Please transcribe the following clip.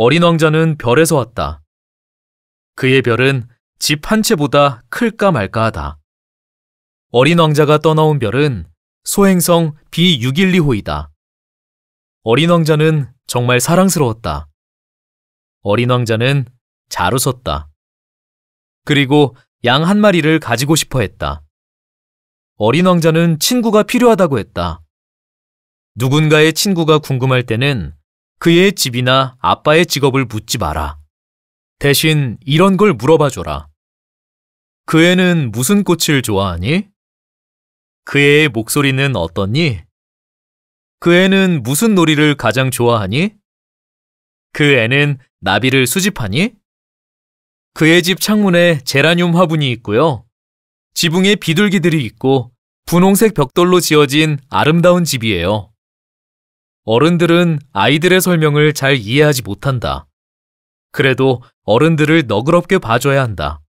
어린 왕자는 별에서 왔다. 그의 별은 집 한 채보다 클까 말까하다. 어린 왕자가 떠나온 별은 소행성 B612호이다. 어린 왕자는 정말 사랑스러웠다. 어린 왕자는 잘 웃었다. 그리고 양 한 마리를 가지고 싶어 했다. 어린 왕자는 친구가 필요하다고 했다. 누군가의 친구가 궁금할 때는 그의 집이나 아빠의 직업을 묻지 마라. 대신 이런 걸 물어봐 줘라. 그 애는 무슨 꽃을 좋아하니? 그 애의 목소리는 어떻니? 그 애는 무슨 놀이를 가장 좋아하니? 그 애는 나비를 수집하니? 그의 집 창문에 제라늄 화분이 있고요. 지붕에 비둘기들이 있고 분홍색 벽돌로 지어진 아름다운 집이에요. 어른들은 아이들의 설명을 잘 이해하지 못한다. 그래도 어른들을 너그럽게 봐줘야 한다.